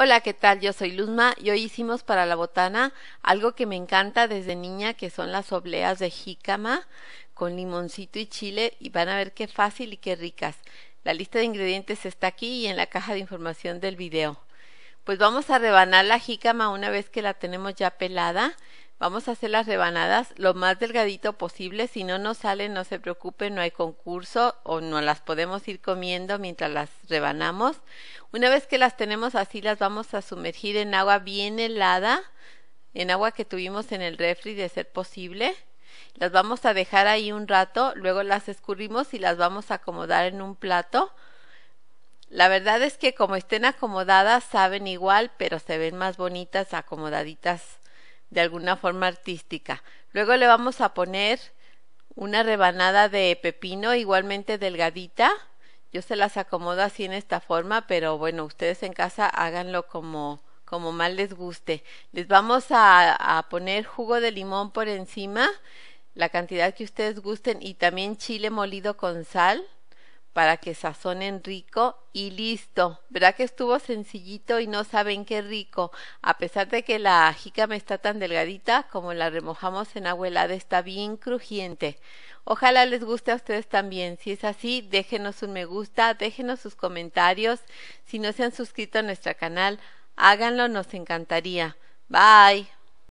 Hola, ¿qué tal? Yo soy Luzma y hoy hicimos para la botana algo que me encanta desde niña, que son las obleas de jícama con limoncito y chile y van a ver qué fácil y qué ricas. La lista de ingredientes está aquí y en la caja de información del video. Pues vamos a rebanar la jícama una vez que la tenemos ya pelada Vamos a hacer las rebanadas lo más delgadito posible. Si no nos salen, no se preocupen, no hay concurso o no las podemos ir comiendo mientras las rebanamos. Una vez que las tenemos así, las vamos a sumergir en agua bien helada, en agua que tuvimos en el refri de ser posible. Las vamos a dejar ahí un rato, luego las escurrimos y las vamos a acomodar en un plato. La verdad es que como estén acomodadas, saben igual, pero se ven más bonitas acomodaditas de alguna forma artística. Luego le vamos a poner una rebanada de pepino igualmente delgadita. Yo se las acomodo así en esta forma, pero bueno, ustedes en casa háganlo como como más les guste. Les vamos a poner jugo de limón por encima, la cantidad que ustedes gusten y también chile molido con sal para que sazonen rico y listo. Verá que estuvo sencillito y no saben qué rico. A pesar de que la me está tan delgadita, como la remojamos en agua helada está bien crujiente. Ojalá les guste a ustedes también. Si es así, déjenos un me gusta, déjenos sus comentarios. Si no se han suscrito a nuestro canal, háganlo, nos encantaría. Bye.